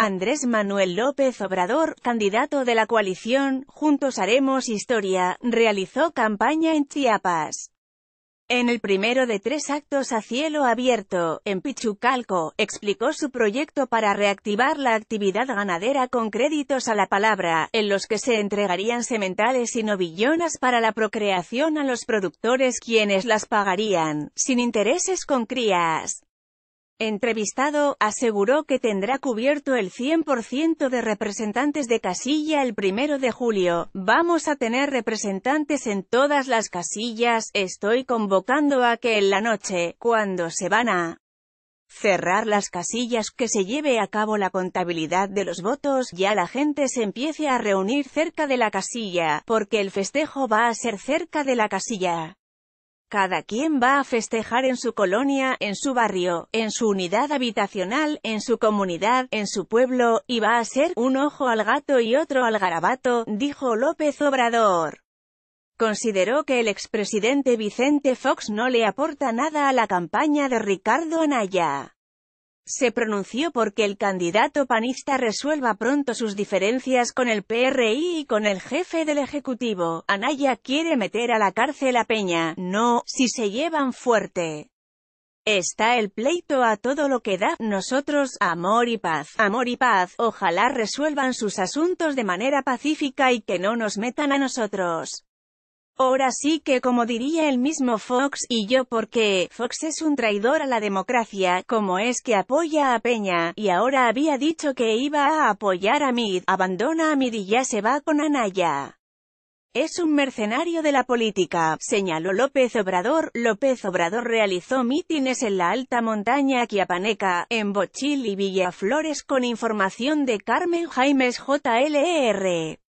Andrés Manuel López Obrador, candidato de la coalición Juntos Haremos Historia, realizó campaña en Chiapas. En el primero de tres actos a cielo abierto, en Pichucalco, explicó su proyecto para reactivar la actividad ganadera con créditos a la palabra, en los que se entregarían sementales y novillonas para la procreación a los productores quienes las pagarían, sin intereses con crías entrevistado, aseguró que tendrá cubierto el 100% de representantes de casilla el primero de julio. Vamos a tener representantes en todas las casillas, estoy convocando a que en la noche, cuando se van a cerrar las casillas que se lleve a cabo la contabilidad de los votos, ya la gente se empiece a reunir cerca de la casilla, porque el festejo va a ser cerca de la casilla. Cada quien va a festejar en su colonia, en su barrio, en su unidad habitacional, en su comunidad, en su pueblo, y va a ser un ojo al gato y otro al garabato, dijo López Obrador. Consideró que el expresidente Vicente Fox no le aporta nada a la campaña de Ricardo Anaya se pronunció porque el candidato panista resuelva pronto sus diferencias con el PRI y con el jefe del Ejecutivo. Anaya quiere meter a la cárcel a Peña, no, si se llevan fuerte. Está el pleito a todo lo que da, nosotros, amor y paz, amor y paz, ojalá resuelvan sus asuntos de manera pacífica y que no nos metan a nosotros. Ahora sí que como diría el mismo Fox y yo porque, Fox es un traidor a la democracia, como es que apoya a Peña, y ahora había dicho que iba a apoyar a Mid, abandona a Mid y ya se va con Anaya. Es un mercenario de la política, señaló López Obrador. López Obrador realizó mítines en la alta montaña Quiapaneca, en Bochil y Villaflores con información de Carmen Jaimes JLR. E